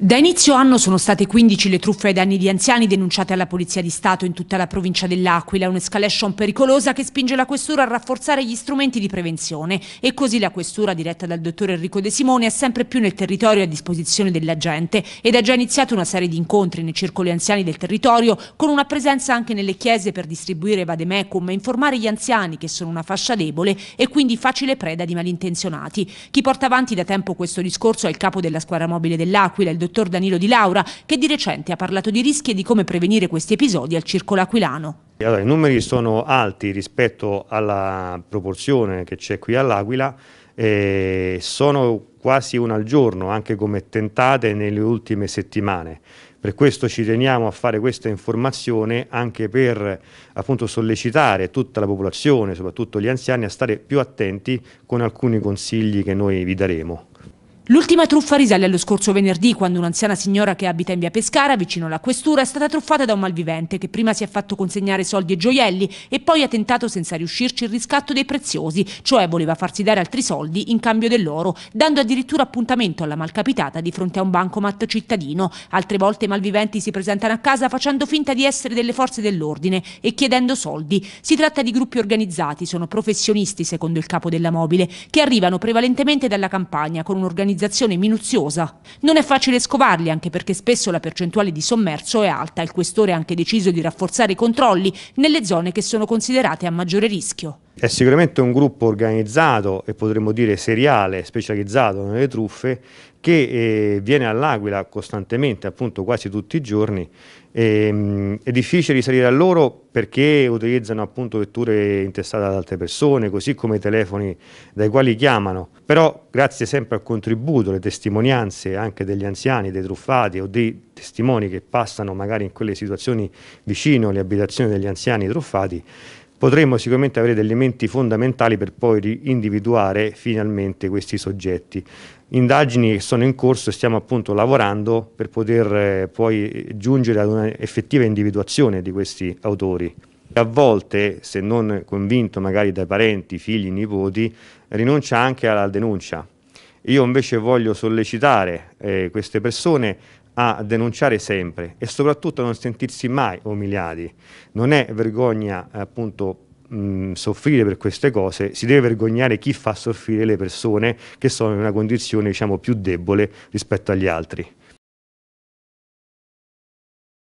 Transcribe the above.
Da inizio anno sono state 15 le truffe ai danni di anziani denunciate alla Polizia di Stato in tutta la provincia dell'Aquila, un'escalation pericolosa che spinge la Questura a rafforzare gli strumenti di prevenzione e così la Questura, diretta dal dottor Enrico De Simone, è sempre più nel territorio a disposizione della gente ed ha già iniziato una serie di incontri nei circoli anziani del territorio con una presenza anche nelle chiese per distribuire vademecum e informare gli anziani che sono una fascia debole e quindi facile preda di malintenzionati. Chi porta avanti da tempo questo discorso è il capo della squadra mobile dell'Aquila, il dottor dottor Danilo Di Laura, che di recente ha parlato di rischi e di come prevenire questi episodi al circolo aquilano. Allora, I numeri sono alti rispetto alla proporzione che c'è qui all'Aquila, eh, sono quasi una al giorno, anche come tentate nelle ultime settimane. Per questo ci teniamo a fare questa informazione anche per appunto, sollecitare tutta la popolazione, soprattutto gli anziani, a stare più attenti con alcuni consigli che noi vi daremo. L'ultima truffa risale allo scorso venerdì, quando un'anziana signora che abita in via Pescara, vicino alla questura, è stata truffata da un malvivente che prima si è fatto consegnare soldi e gioielli e poi ha tentato senza riuscirci il riscatto dei preziosi, cioè voleva farsi dare altri soldi in cambio dell'oro, dando addirittura appuntamento alla malcapitata di fronte a un bancomat cittadino. Altre volte i malviventi si presentano a casa facendo finta di essere delle forze dell'ordine e chiedendo soldi. Si tratta di gruppi organizzati, sono professionisti secondo il capo della mobile, che arrivano prevalentemente dalla campagna con un'organizzazione realizzazione minuziosa. Non è facile scovarli, anche perché spesso la percentuale di sommerso è alta. Il questore ha anche deciso di rafforzare i controlli nelle zone che sono considerate a maggiore rischio. È sicuramente un gruppo organizzato e potremmo dire seriale, specializzato nelle truffe che eh, viene all'Aquila costantemente, appunto quasi tutti i giorni, e, ehm, è difficile risalire a loro perché utilizzano appunto vetture intestate ad altre persone, così come i telefoni dai quali chiamano. Però grazie sempre al contributo, alle testimonianze anche degli anziani, dei truffati o dei testimoni che passano magari in quelle situazioni vicino alle abitazioni degli anziani truffati, potremmo sicuramente avere degli elementi fondamentali per poi individuare finalmente questi soggetti. Indagini che sono in corso e stiamo appunto lavorando per poter eh, poi giungere ad un'effettiva individuazione di questi autori. A volte, se non convinto magari dai parenti, figli, nipoti, rinuncia anche alla denuncia. Io invece voglio sollecitare eh, queste persone a denunciare sempre e soprattutto a non sentirsi mai umiliati. Non è vergogna appunto mh, soffrire per queste cose, si deve vergognare chi fa soffrire le persone che sono in una condizione diciamo più debole rispetto agli altri.